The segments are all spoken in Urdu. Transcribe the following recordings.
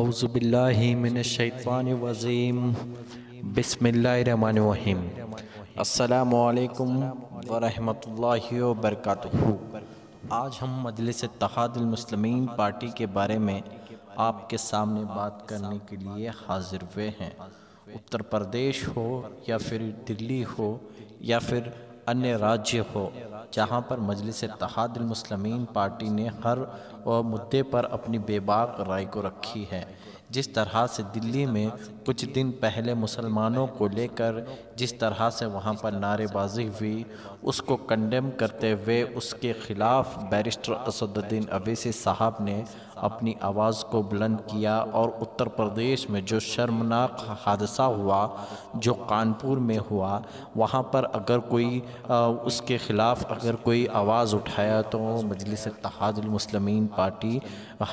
اعوذ باللہ من الشیطان الرجیم بسم اللہ الرحمن الرحیم السلام علیکم ورحمۃ اللہ وبرکاتہ آج ہم مجلس اتحاد المسلمین پارٹی کے بارے میں آپ کے سامنے بات کرنے کے لیے حاضر ہوئے ہیں اتر پردیش ہو یا پھر دلی ہو یا پھر انیہ راجیہ ہو جہاں پر مجلس اتحاد المسلمین پارٹی نے ہر مدے پر اپنی بے باق رائے کو رکھی ہے جس طرح سے دلی میں کچھ دن پہلے مسلمانوں کو لے کر جس طرح سے وہاں پر نعرے بازی ہوئی اس کو کنڈیم کرتے ہوئے اس کے خلاف بیرسٹر اسد الدین اویسی صاحب نے اپنی آواز کو بلند کیا اور اتر پردیش میں جو شرمناک حادثہ ہوا جو کانپور میں ہوا وہاں پر اگر کوئی اس کے خلاف اگر کوئی آواز اٹھایا تو مجلس اتحاد المسلمین پارٹی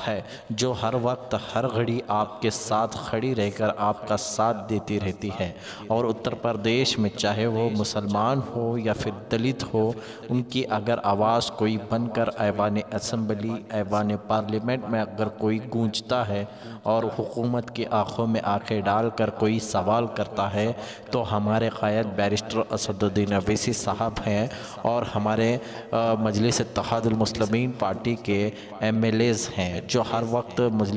ہے جو ہر وقت ہر گھڑی آپ کے ساتھ کھڑی رہ کر آپ کا ساتھ دیتی رہتی ہے اور اتر پردیش میں چاہے وہ مسلمان ہو یا پھر دلت ہو ان کی اگر آواز کوئی بن کر ایوان اسمبلی ایوان پارلیمنٹ میں اگر کوئی گونجتا ہے اور حکومت کی آنکھوں میں آنکھیں ڈال کر کوئی سوال کرتا ہے تو ہمارے قائد بیرسٹر اسد الدین اویسی صاحب ہیں اور ہمارے مجلس اتحاد المسلمین پارٹی کے ایم ایل ایز ہیں جو ہر وقت مجلس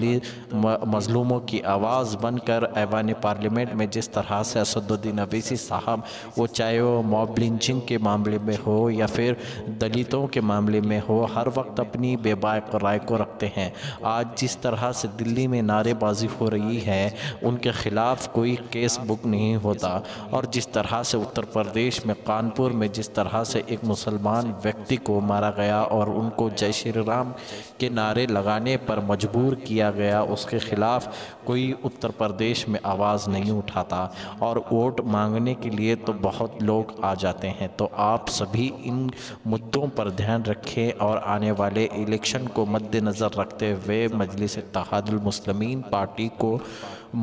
مظلوموں کی آواز بن کر ایوان پارلیمنٹ میں جس طرح سے اسد الدین اویسی صاحب وہ چاہے وہ موب لنچنگ کے معاملے میں ہو یا پھر دلیتوں کے معاملے میں ہو ہر وقت اپنی بے باک رائے کو رکھتے ہیں آج جس طرح سے دلی میں نعرے بازی ہو رہی ہے ان کے خلاف کوئی کیس بک نہیں ہوتا اور جس طرح سے اتر پردیش میں کانپور میں جس طرح سے ایک مسلمان ویکتی کو مارا گیا اور ان کو جئے شری رام کے نعرے لگانے پر مجبور کیا گیا اس کے خلاف کوئی اتر پردیش میں آواز نہیں اٹھاتا اور ووٹ مانگنے کے لیے تو بہت لوگ آ جاتے ہیں تو آپ سبھی ان مدوں پر دھیان رکھیں اور آنے والے الیکشن کو مد نظر رکھتے ہوئے مجلس اتحاد المسلمین پارٹی کو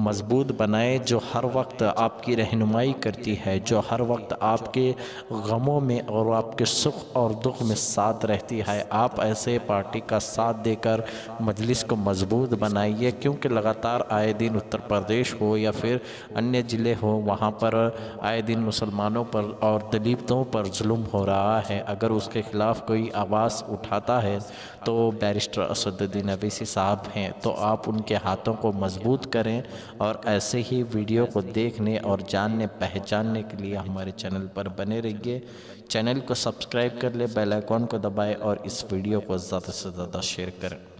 مضبوط بنائے جو ہر وقت آپ کی رہنمائی کرتی ہے جو ہر وقت آپ کے غموں میں اور آپ کے سکھ اور دکھ میں ساتھ رہتی ہے آپ ایسے پارٹی کا ساتھ دے کر مجلس کو مضبوط بنائیے کیونکہ لگاتار آئے دن اتر پردیش ہو ہو یا پھر انیہ ضلعے ہوں وہاں پر آئے دن مسلمانوں پر اور دلیبتوں پر ظلم ہو رہا ہے اگر اس کے خلاف کوئی آواز اٹھاتا ہے تو وہ بیرسٹر اسد الدین نبیسی صاحب ہیں تو آپ ان کے ہاتھوں کو مضبوط کریں اور ایسے ہی ویڈیو کو دیکھنے اور جاننے پہچاننے کے لیے ہمارے چینل پر بنے رہیے چینل کو سبسکرائب کر لیں بیل آئیکن کو دبائیں اور اس ویڈیو کو زیادہ سے زیادہ شیئر کریں